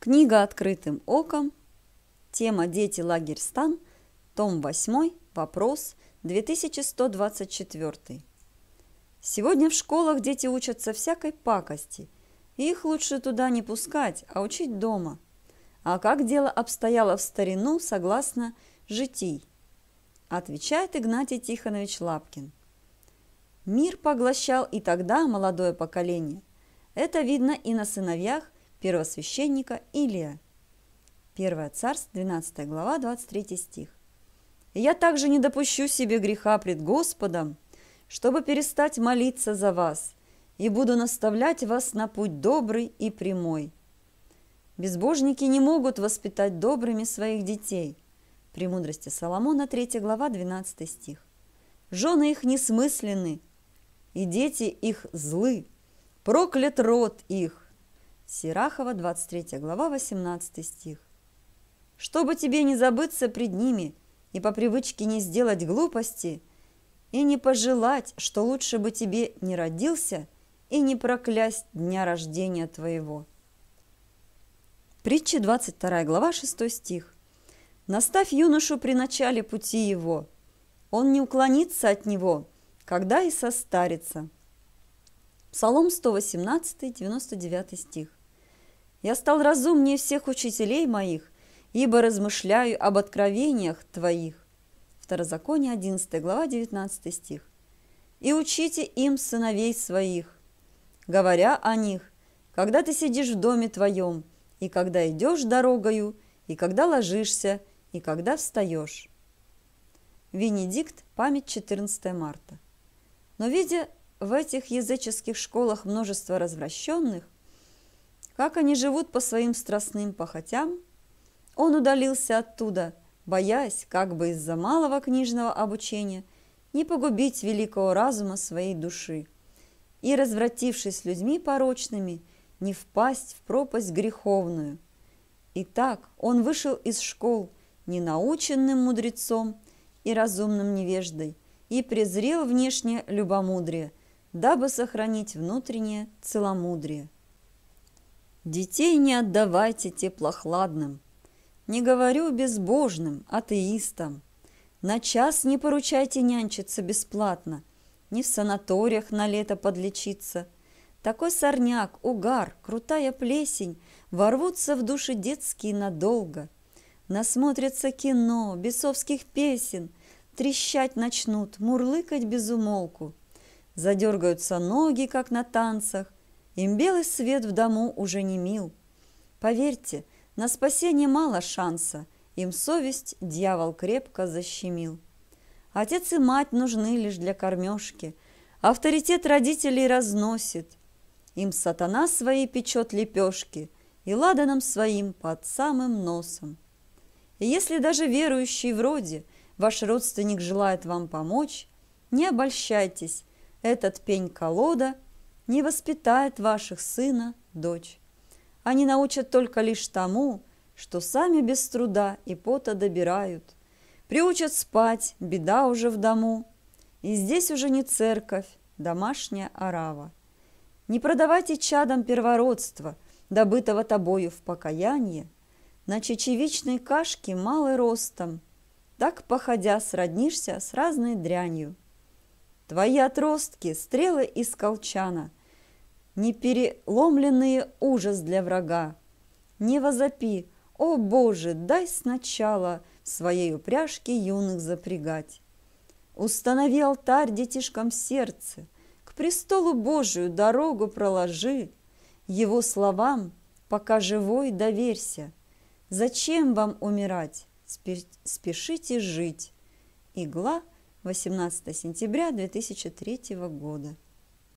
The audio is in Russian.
Книга «Открытым оком», тема «Дети, лагерь, стан», том 8, вопрос 2124. Сегодня в школах дети учатся всякой пакости. Их лучше туда не пускать, а учить дома. А как дело обстояло в старину, согласно «Житий», отвечает Игнатий Тихонович Лапкин. Мир поглощал и тогда молодое поколение. Это видно и на сыновьях – первосвященника Илия. Первое царство, 12 глава, 23 стих. «Я также не допущу себе греха пред Господом, чтобы перестать молиться за вас, и буду наставлять вас на путь добрый и прямой». Безбожники не могут воспитать добрыми своих детей. Премудрости Соломона, 3 глава, 12 стих. Жены их несмысленны, и дети их злы. Проклят род их, Сирахова, 23 глава, 18 стих. «Чтобы тебе не забыться пред ними и по привычке не сделать глупости, и не пожелать, что лучше бы тебе не родился и не проклясть дня рождения твоего». Притча 22 глава, 6 стих. «Наставь юношу при начале пути его, он не уклонится от него, когда и состарится». Псалом 118, 99 стих. Я стал разумнее всех учителей моих, ибо размышляю об откровениях твоих. Второзаконие 11 глава 19 стих. И учите им сыновей своих, говоря о них, когда ты сидишь в доме твоем, и когда идешь дорогою, и когда ложишься, и когда встаешь. Венедикт, память 14 марта. Но видя в этих языческих школах множество развращенных, как они живут по своим страстным похотям, он удалился оттуда, боясь, как бы из-за малого книжного обучения не погубить великого разума своей души и, развратившись людьми порочными, не впасть в пропасть греховную. И так он вышел из школ ненаученным мудрецом и разумным невеждой и презрел внешнее любомудрие, дабы сохранить внутреннее целомудрие. Детей не отдавайте теплохладным. Не говорю безбожным, атеистам. На час не поручайте нянчиться бесплатно, не в санаториях на лето подлечиться. Такой сорняк, угар, крутая плесень ворвутся в души детские надолго. Насмотрятся кино, бесовских песен, трещать начнут, мурлыкать без умолку. Задергаются ноги, как на танцах, им белый свет в дому уже не мил. Поверьте, на спасение мало шанса, им совесть дьявол крепко защемил. Отец и мать нужны лишь для кормежки, авторитет родителей разносит. Им сатана свои печет лепешки и ладаном своим под самым носом. И если даже верующий вроде ваш родственник желает вам помочь, не обольщайтесь, этот пень-колода – не воспитает ваших сына, дочь. Они научат только лишь тому, что сами без труда и пота добирают. Приучат спать, беда уже в дому. И здесь уже не церковь, домашняя арава. Не продавайте чадам первородства, добытого тобою в покаянии, на чечевичной кашке малый ростом. Так, походя, сроднишься с разной дрянью. Твои отростки – стрелы из колчана – Непереломленные ужас для врага. Не возопи, о Боже, дай сначала своей упряжке юных запрягать. Установи алтарь детишкам сердце, к престолу Божию дорогу проложи, его словам пока живой доверься. Зачем вам умирать? Спешите жить. Игла 18 сентября 2003 года.